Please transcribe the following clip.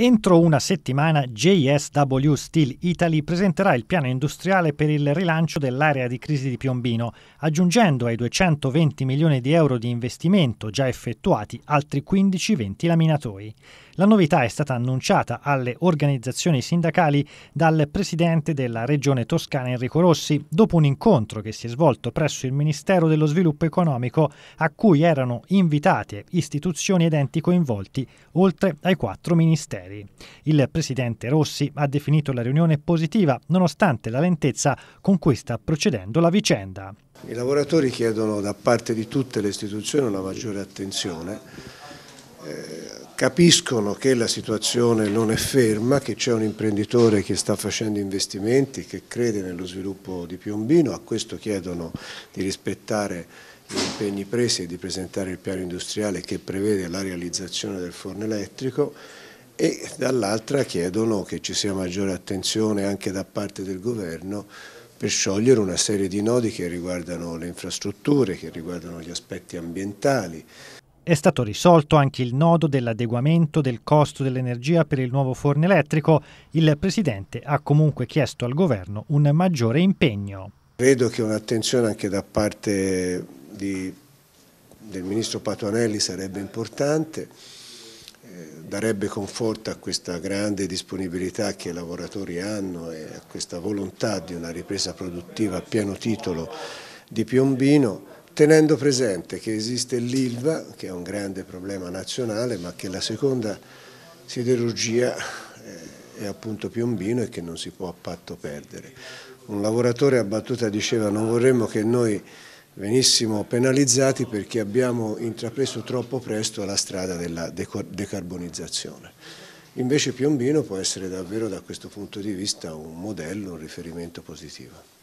Entro una settimana JSW Steel Italy presenterà il piano industriale per il rilancio dell'area di crisi di Piombino, aggiungendo ai 220 milioni di euro di investimento già effettuati altri 15-20 laminatori. La novità è stata annunciata alle organizzazioni sindacali dal presidente della regione toscana Enrico Rossi dopo un incontro che si è svolto presso il Ministero dello Sviluppo Economico a cui erano invitate istituzioni ed enti coinvolti oltre ai quattro ministeri. Il presidente Rossi ha definito la riunione positiva nonostante la lentezza con cui sta procedendo la vicenda. I lavoratori chiedono da parte di tutte le istituzioni una maggiore attenzione. Eh, capiscono che la situazione non è ferma, che c'è un imprenditore che sta facendo investimenti, che crede nello sviluppo di Piombino, a questo chiedono di rispettare gli impegni presi e di presentare il piano industriale che prevede la realizzazione del forno elettrico e dall'altra chiedono che ci sia maggiore attenzione anche da parte del governo per sciogliere una serie di nodi che riguardano le infrastrutture, che riguardano gli aspetti ambientali. È stato risolto anche il nodo dell'adeguamento del costo dell'energia per il nuovo forno elettrico. Il Presidente ha comunque chiesto al Governo un maggiore impegno. Vedo che un'attenzione anche da parte di, del Ministro Patuanelli sarebbe importante, eh, darebbe conforto a questa grande disponibilità che i lavoratori hanno e a questa volontà di una ripresa produttiva a pieno titolo di Piombino tenendo presente che esiste l'ILVA, che è un grande problema nazionale, ma che la seconda siderurgia eh, è appunto Piombino e che non si può a perdere. Un lavoratore a battuta diceva non vorremmo che noi venissimo penalizzati perché abbiamo intrapreso troppo presto la strada della decarbonizzazione. Invece Piombino può essere davvero da questo punto di vista un modello, un riferimento positivo.